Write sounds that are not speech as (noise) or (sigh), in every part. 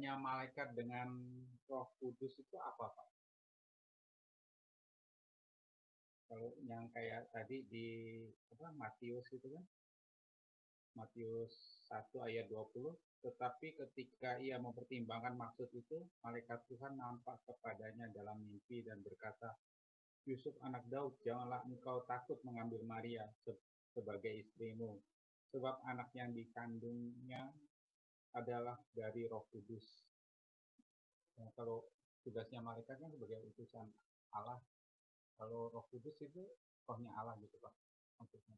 bedanya malaikat dengan roh kudus itu apa Pak? Kalau yang kayak tadi di apa Matius itu kan? Matius 1 ayat 20, tetapi ketika ia mempertimbangkan maksud itu, malaikat Tuhan nampak kepadanya dalam mimpi dan berkata, Yusuf anak Daud, janganlah engkau takut mengambil Maria sebagai istrimu, sebab anak yang dikandungnya adalah dari Roh Kudus. Nah, kalau tugasnya malaikat kan sebagai utusan Allah, kalau Roh Kudus itu rohnya Allah gitu Pak. Maksudnya.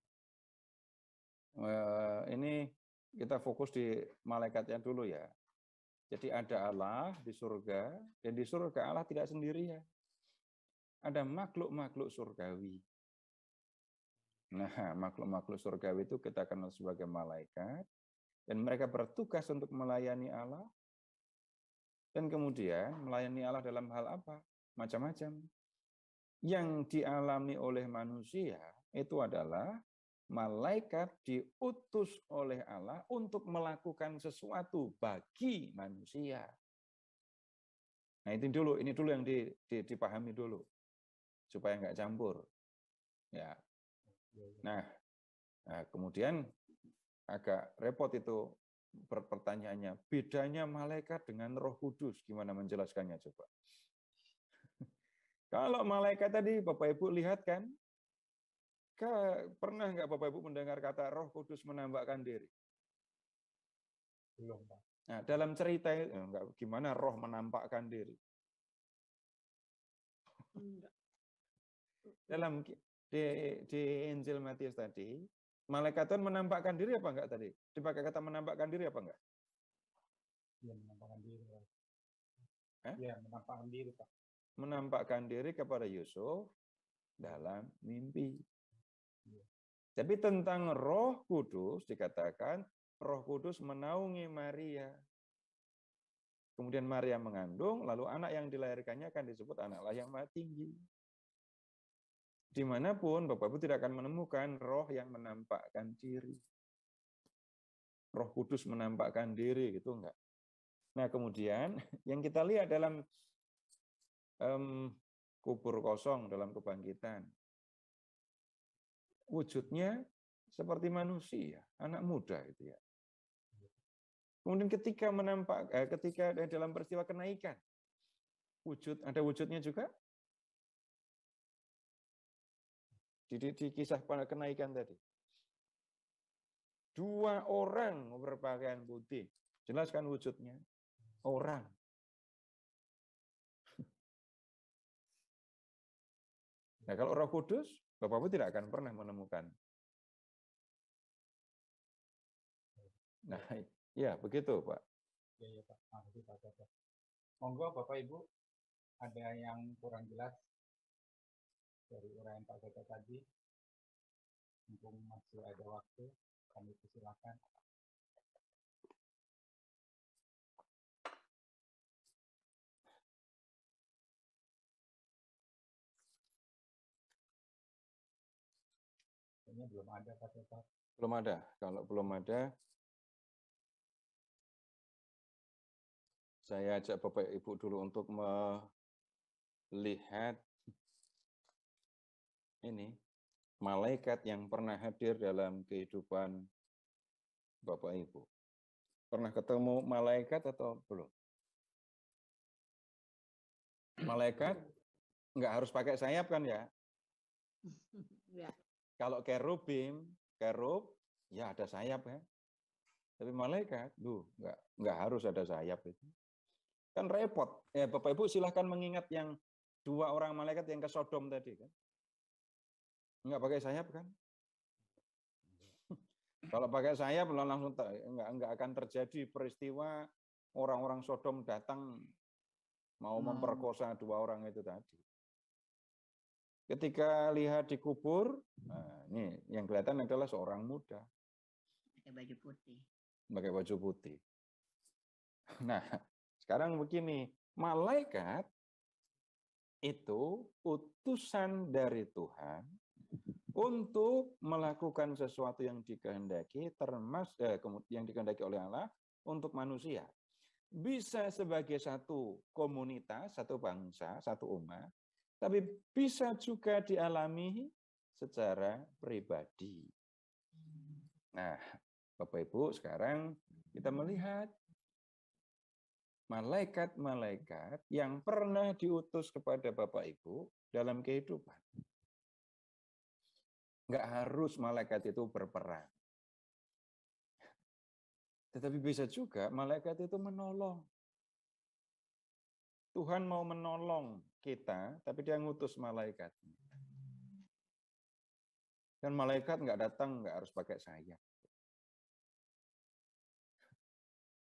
Eh, ini kita fokus di malaikatnya dulu ya. Jadi ada Allah di surga, dan di surga Allah tidak sendirian. Ada makhluk-makhluk surgawi. Nah, makhluk-makhluk surgawi itu kita kenal sebagai malaikat, dan mereka bertugas untuk melayani Allah. Dan kemudian melayani Allah dalam hal apa? Macam-macam. Yang dialami oleh manusia itu adalah malaikat diutus oleh Allah untuk melakukan sesuatu bagi manusia. Nah ini dulu, ini dulu yang dipahami dulu supaya nggak campur. Ya. ya, ya. Nah, nah kemudian agak repot itu pertanyaannya. Bedanya malaikat dengan roh kudus, gimana menjelaskannya coba? (laughs) Kalau malaikat tadi Bapak Ibu lihat kan, pernah nggak Bapak Ibu mendengar kata roh kudus menambahkan diri? Belum, Pak. Nah, dalam cerita enggak, eh, gimana roh menampakkan diri? Dalam di, di Injil Matius tadi, Malaikat Tuhan menampakkan diri apa enggak tadi? Dipakai kata menampakkan diri apa enggak? Iya, menampakkan diri. Iya, Ya, menampakkan diri, Pak. Menampakkan diri kepada Yusuf dalam mimpi. Ya. Tapi tentang roh kudus dikatakan roh kudus menaungi Maria. Kemudian Maria mengandung, lalu anak yang dilahirkannya akan disebut anaklah yang maha tinggi dimanapun Bapak Ibu tidak akan menemukan roh yang menampakkan diri. Roh Kudus menampakkan diri, gitu enggak. Nah kemudian (laughs) yang kita lihat dalam um, kubur kosong dalam kebangkitan, wujudnya seperti manusia, anak muda itu ya. Kemudian ketika menampak, eh, ketika dalam peristiwa kenaikan, wujud ada wujudnya juga di, di kisah pada kenaikan tadi. Dua orang berpakaian putih. Jelaskan wujudnya. Orang. (laughs) Nah kalau orang kudus, bapak ibu tidak akan pernah menemukan. Nah, (laughs) ya begitu Pak. Ya, ya Pak. Monggo Bapak Ibu, ada yang kurang jelas dari uraian Pak Gatot tadi. Mumpung masih ada waktu, kami persilakan. Ini belum ada Pak Gatot. Belum ada. Kalau belum ada, saya ajak Bapak Ibu dulu untuk melihat ini malaikat yang pernah hadir dalam kehidupan Bapak Ibu. Pernah ketemu malaikat atau belum? Malaikat nggak harus pakai sayap kan ya? ya. Kalau kerubim, kerub, ya ada sayap ya. Tapi malaikat, duh, nggak nggak harus ada sayap itu. Kan repot. Ya, Bapak Ibu silahkan mengingat yang dua orang malaikat yang ke Sodom tadi kan. Enggak pakai sayap kan? (laughs) Kalau pakai sayap langsung enggak enggak akan terjadi peristiwa orang-orang Sodom datang mau hmm. memperkosa dua orang itu tadi. Ketika lihat dikubur, nah ini yang kelihatan adalah seorang muda. Pakai baju putih. Pakai baju putih. (laughs) Nah, sekarang begini, malaikat itu utusan dari Tuhan untuk melakukan sesuatu yang dikehendaki termas eh, yang dikehendaki oleh Allah untuk manusia. Bisa sebagai satu komunitas, satu bangsa, satu umat, tapi bisa juga dialami secara pribadi. Nah, Bapak Ibu, sekarang kita melihat malaikat-malaikat yang pernah diutus kepada Bapak Ibu dalam kehidupan. Nggak harus malaikat itu berperan. Tetapi bisa juga malaikat itu menolong. Tuhan mau menolong kita, tapi dia ngutus malaikat. Dan malaikat nggak datang, nggak harus pakai sayap.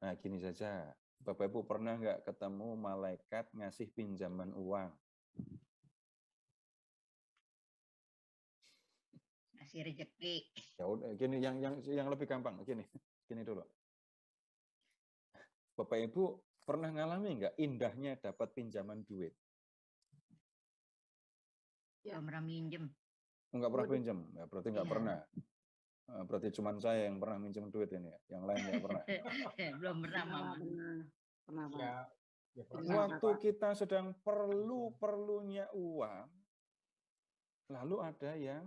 Nah, gini saja. Bapak Ibu pernah nggak ketemu malaikat ngasih pinjaman uang? ngasih rezeki. Ya udah gini yang yang yang lebih gampang gini. Gini dulu. Bapak Ibu pernah ngalami nggak indahnya dapat pinjaman duit? Ya, pernah minjem. Enggak pernah pinjam. Ya, berarti enggak ya. pernah. Eh, berarti cuma saya yang pernah minjem duit ini ya. Yang lain enggak pernah. (laughs) Belum pernah, Mama. Pernah, ya, ya, Waktu kita sedang perlu-perlunya uang, lalu ada yang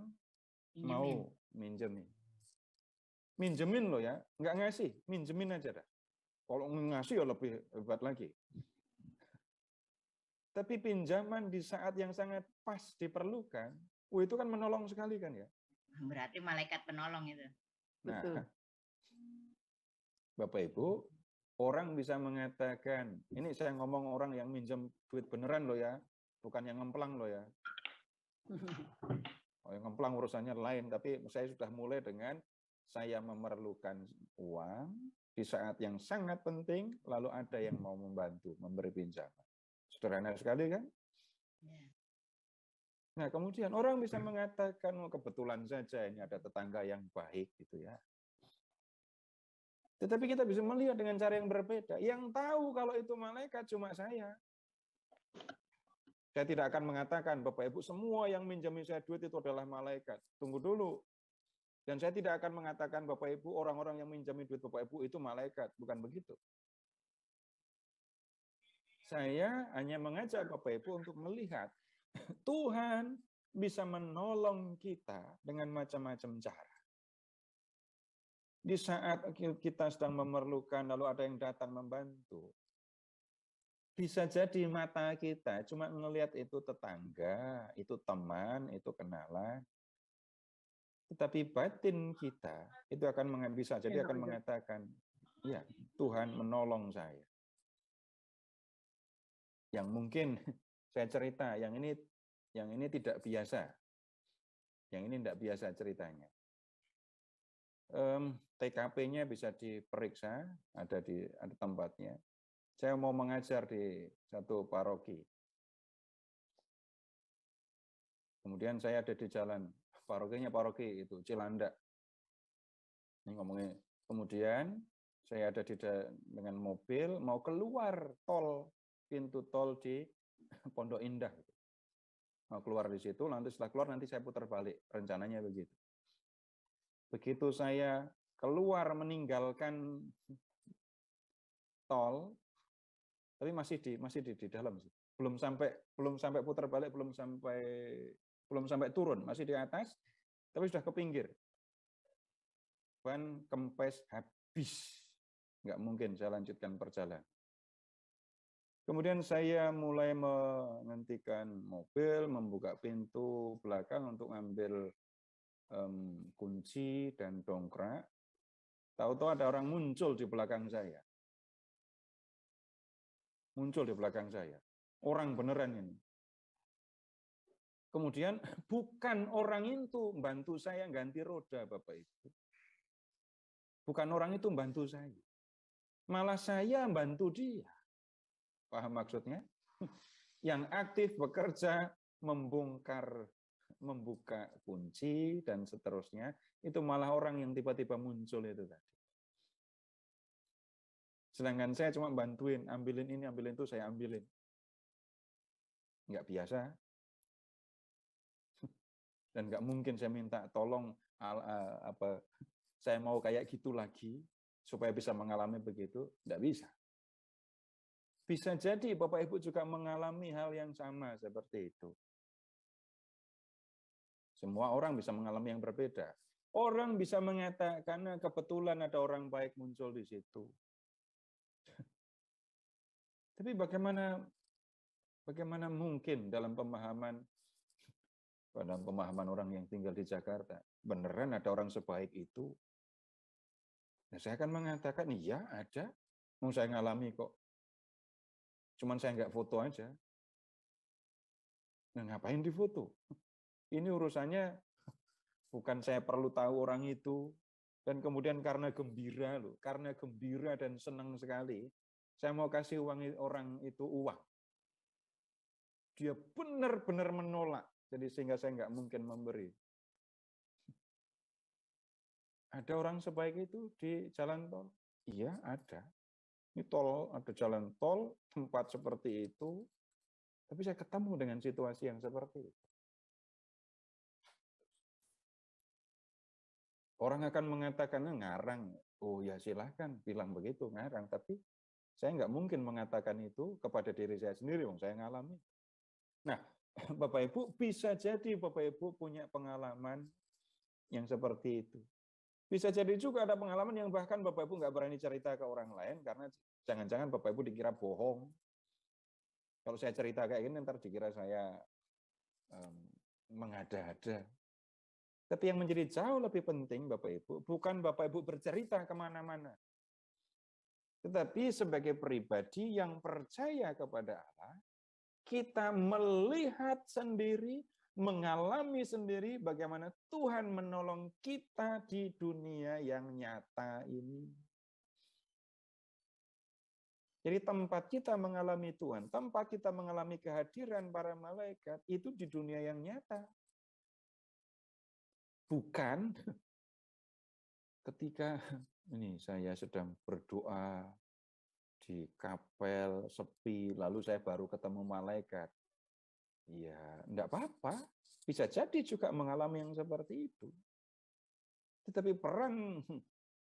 Minjemin. mau minjemin. Minjemin loh ya, nggak ngasih, minjemin aja dah. Kalau ngasih ya lebih hebat lagi. Tapi pinjaman di saat yang sangat pas diperlukan, oh itu kan menolong sekali kan ya. Berarti malaikat penolong itu. Nah, Betul. Bapak Ibu, orang bisa mengatakan, ini saya ngomong orang yang minjem duit beneran loh ya, bukan yang ngemplang loh ya. (laughs) Oh, yang ngemplang urusannya lain, tapi saya sudah mulai dengan saya memerlukan uang di saat yang sangat penting, lalu ada yang hmm. mau membantu, memberi pinjaman. Sederhana sekali kan? Ya. Nah, kemudian orang bisa hmm. mengatakan oh, kebetulan saja ini ada tetangga yang baik gitu ya. Tetapi kita bisa melihat dengan cara yang berbeda. Yang tahu kalau itu malaikat cuma saya. Saya tidak akan mengatakan, Bapak Ibu, semua yang minjami saya duit itu adalah malaikat. Tunggu dulu. Dan saya tidak akan mengatakan, Bapak Ibu, orang-orang yang minjami duit Bapak Ibu itu malaikat. Bukan begitu. Saya hanya mengajak Bapak Ibu untuk melihat (laughs) Tuhan bisa menolong kita dengan macam-macam cara. Di saat kita sedang memerlukan, lalu ada yang datang membantu bisa jadi mata kita cuma melihat itu tetangga, itu teman, itu kenalan. Tetapi batin kita itu akan bisa jadi akan mengatakan, ya Tuhan menolong saya. Yang mungkin (laughs) saya cerita, yang ini yang ini tidak biasa. Yang ini tidak biasa ceritanya. Mmm, TKP-nya bisa diperiksa, ada di ada tempatnya saya mau mengajar di satu paroki. Kemudian saya ada di jalan, parokinya paroki itu, cilanda, Ini ngomongnya. Kemudian saya ada di dengan mobil, mau keluar tol, pintu tol di (laughs) Pondok Indah. Mau keluar di situ, nanti setelah keluar nanti saya putar balik. Rencananya begitu. Begitu saya keluar meninggalkan tol, tapi masih di masih di, di dalam sih. Belum sampai belum sampai putar balik, belum sampai belum sampai turun, masih di atas, tapi sudah ke pinggir. Ban kempes habis. Nggak mungkin saya lanjutkan perjalanan. Kemudian saya mulai menghentikan mobil, membuka pintu belakang untuk ngambil um, kunci dan dongkrak. Tahu-tahu ada orang muncul di belakang saya muncul di belakang saya. Orang beneran ini. Kemudian (laughs) bukan orang itu membantu saya ganti roda, Bapak Ibu. Bukan orang itu membantu saya. Malah saya membantu dia. Paham maksudnya? (laughs) Yang aktif bekerja membongkar, membuka kunci dan seterusnya, itu malah orang yang tiba-tiba muncul itu tadi. Sedangkan saya cuma bantuin, ambilin ini, ambilin itu, saya ambilin. Nggak biasa. Dan nggak mungkin saya minta tolong eh, apa saya mau kayak gitu lagi supaya bisa mengalami begitu, nggak bisa. Bisa jadi Bapak Ibu juga mengalami hal yang sama seperti itu. Semua orang bisa mengalami yang berbeda. Orang bisa mengatakan nah, kebetulan ada orang baik muncul di situ. Tapi bagaimana bagaimana mungkin dalam pemahaman dalam pemahaman orang yang tinggal di Jakarta, beneran ada orang sebaik itu? Nah, saya akan mengatakan, iya ada. Mau saya ngalami kok. Cuman saya nggak foto aja. Nah, ngapain difoto? Ini urusannya bukan saya perlu tahu orang itu, dan kemudian karena gembira loh, karena gembira dan senang sekali, saya mau kasih uang orang itu uang. Dia benar-benar menolak. Jadi sehingga saya nggak mungkin memberi. Ada orang sebaik itu di jalan tol? Iya, ada. Ini tol, ada jalan tol, tempat seperti itu. Tapi saya ketemu dengan situasi yang seperti itu. Orang akan mengatakan ngarang. Oh ya silahkan bilang begitu ngarang, tapi saya nggak mungkin mengatakan itu kepada diri saya sendiri, wong saya ngalami. Nah, (laughs) Bapak Ibu bisa jadi Bapak Ibu punya pengalaman yang seperti itu. Bisa jadi juga ada pengalaman yang bahkan Bapak Ibu nggak berani cerita ke orang lain karena jangan-jangan Bapak Ibu dikira bohong. Kalau saya cerita kayak gini ntar dikira saya um, mengada-ada. Tapi yang menjadi jauh lebih penting Bapak Ibu, bukan Bapak Ibu bercerita kemana-mana. Tetapi sebagai pribadi yang percaya kepada Allah, kita melihat sendiri, mengalami sendiri bagaimana Tuhan menolong kita di dunia yang nyata ini. Jadi tempat kita mengalami Tuhan, tempat kita mengalami kehadiran para malaikat itu di dunia yang nyata. Bukan ketika (laughs) ini saya sedang berdoa di kapel sepi, lalu saya baru ketemu malaikat. Ya, enggak apa-apa. Bisa jadi juga mengalami yang seperti itu. Tetapi perang (laughs)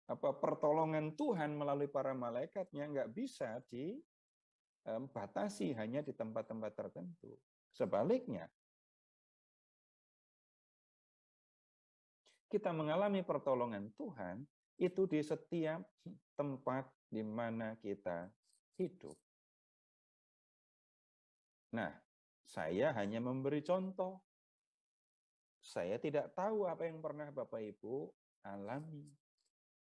apa pertolongan Tuhan melalui para malaikatnya enggak bisa dibatasi hanya di tempat-tempat tertentu. Sebaliknya, kita mengalami pertolongan Tuhan itu di setiap tempat di mana kita hidup. Nah, saya hanya memberi contoh. Saya tidak tahu apa yang pernah Bapak Ibu alami.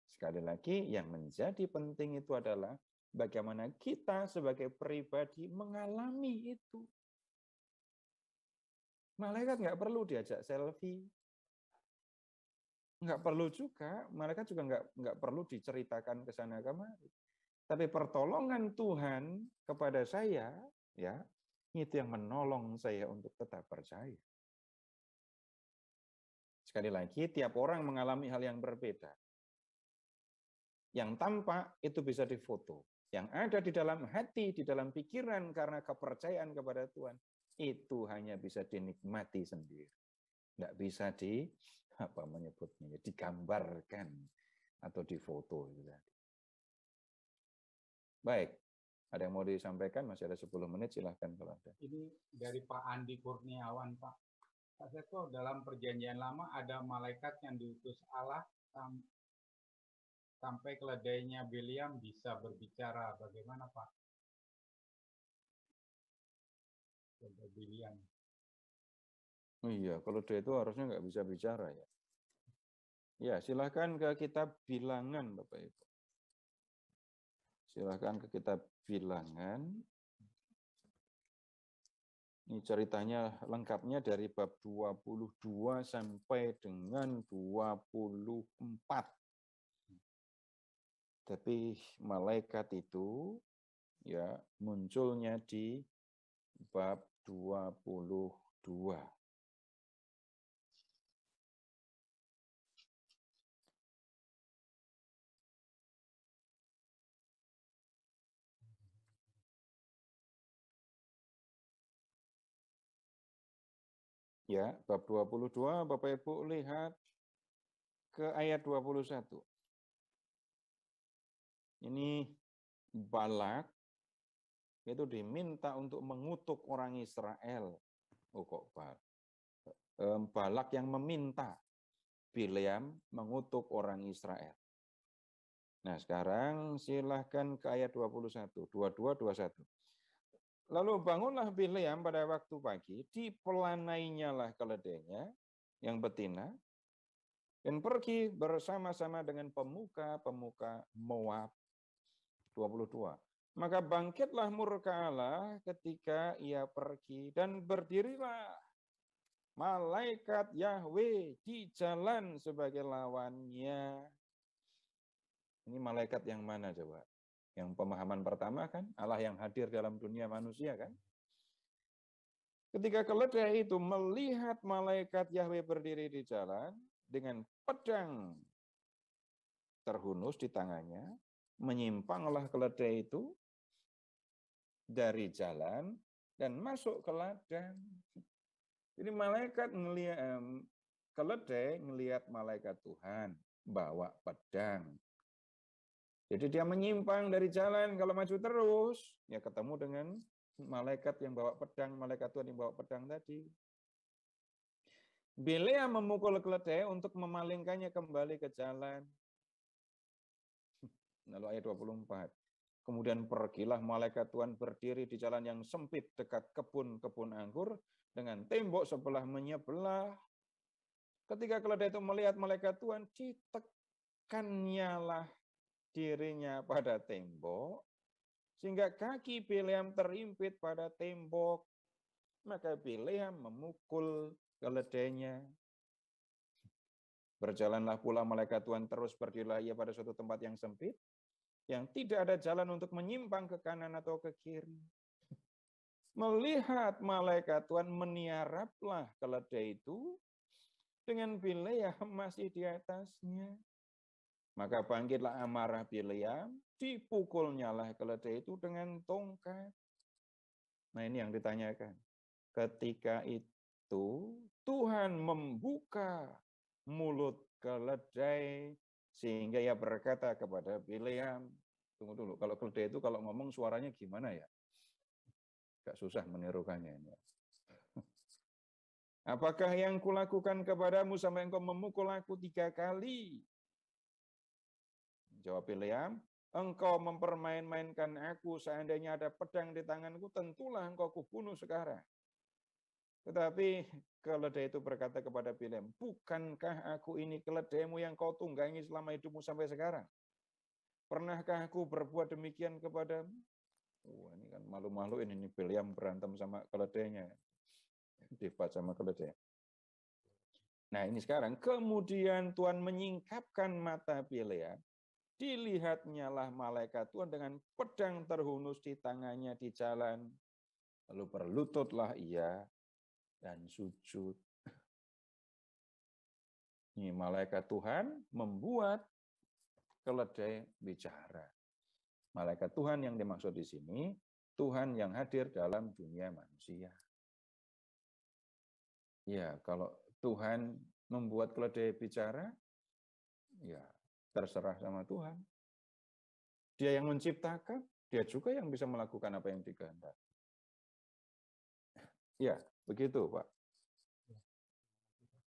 Sekali lagi, yang menjadi penting itu adalah bagaimana kita sebagai pribadi mengalami itu. Malaikat nggak perlu diajak selfie, nggak perlu juga, mereka juga nggak nggak perlu diceritakan ke sana kemari. Tapi pertolongan Tuhan kepada saya, ya itu yang menolong saya untuk tetap percaya. Sekali lagi, tiap orang mengalami hal yang berbeda. Yang tampak itu bisa difoto. Yang ada di dalam hati, di dalam pikiran karena kepercayaan kepada Tuhan, itu hanya bisa dinikmati sendiri. Tidak bisa di, apa menyebutnya ya, digambarkan atau difoto itu tadi. Baik, ada yang mau disampaikan? Masih ada 10 menit, silahkan kalau ada. Ini dari Pak Andi Kurniawan, Pak. Pak Seto, dalam perjanjian lama ada malaikat yang diutus Allah sam sampai keledainya William bisa berbicara. Bagaimana, Pak? Keledai Oh iya, kalau dia itu harusnya nggak bisa bicara ya. Ya, silahkan ke kitab bilangan Bapak Ibu. Silahkan ke kitab bilangan. Ini ceritanya lengkapnya dari bab 22 sampai dengan 24 tapi malaikat itu ya munculnya di bab 22. Ya, bab 22 Bapak Ibu lihat ke ayat 21. Ini Balak itu diminta untuk mengutuk orang Israel. Oh kok Balak? Balak yang meminta Bileam mengutuk orang Israel. Nah sekarang silahkan ke ayat 21, 22, 21. Lalu bangunlah Bileam pada waktu pagi, dipelanainya lah keledainya yang betina, dan pergi bersama-sama dengan pemuka-pemuka Moab 22. Maka bangkitlah murka Allah ketika ia pergi dan berdirilah malaikat Yahweh di jalan sebagai lawannya. Ini malaikat yang mana coba? Yang pemahaman pertama kan, Allah yang hadir dalam dunia manusia kan. Ketika keledai itu melihat malaikat Yahweh berdiri di jalan dengan pedang terhunus di tangannya, menyimpanglah keledai itu dari jalan dan masuk ke ladang. Jadi malaikat melihat keledai melihat malaikat Tuhan bawa pedang jadi dia menyimpang dari jalan kalau maju terus, ya ketemu dengan malaikat yang bawa pedang, malaikat Tuhan yang bawa pedang tadi. Bilea memukul keledai untuk memalingkannya kembali ke jalan. Hmm, lalu ayat 24. Kemudian pergilah malaikat Tuhan berdiri di jalan yang sempit dekat kebun-kebun anggur dengan tembok sebelah menyebelah. Ketika keledai itu melihat malaikat Tuhan, ditekannya lah dirinya pada tembok, sehingga kaki Bileam terimpit pada tembok. Maka Bileam memukul keledainya. Berjalanlah pula malaikat Tuhan terus pergilah ia pada suatu tempat yang sempit, yang tidak ada jalan untuk menyimpang ke kanan atau ke kiri. Melihat malaikat Tuhan meniaraplah keledai itu dengan Bileam masih di atasnya. Maka bangkitlah amarah Bileam, dipukulnya lah keledai itu dengan tongkat. Nah ini yang ditanyakan. Ketika itu Tuhan membuka mulut keledai sehingga ia berkata kepada Bileam, tunggu dulu, kalau keledai itu kalau ngomong suaranya gimana ya? Gak susah menirukannya ini. (laughs) Apakah yang kulakukan kepadamu sampai engkau memukul aku tiga kali? Jawab Bileam, engkau mempermain-mainkan aku, seandainya ada pedang di tanganku, tentulah engkau kubunuh sekarang. Tetapi keledai itu berkata kepada Bileam, bukankah aku ini keledaimu yang kau tunggangi selama hidupmu sampai sekarang? Pernahkah aku berbuat demikian kepadamu? Wah, oh, ini kan malu-malu ini, ini Bileam berantem sama keledainya. Debat sama keledai. Nah ini sekarang, kemudian Tuhan menyingkapkan mata Bileam, dilihatnya lah malaikat Tuhan dengan pedang terhunus di tangannya di jalan. Lalu berlututlah ia dan sujud. Ini malaikat Tuhan membuat keledai bicara. Malaikat Tuhan yang dimaksud di sini, Tuhan yang hadir dalam dunia manusia. Ya, kalau Tuhan membuat keledai bicara, ya terserah sama Tuhan. Dia yang menciptakan, dia juga yang bisa melakukan apa yang dikehendaki. Ya, begitu Pak.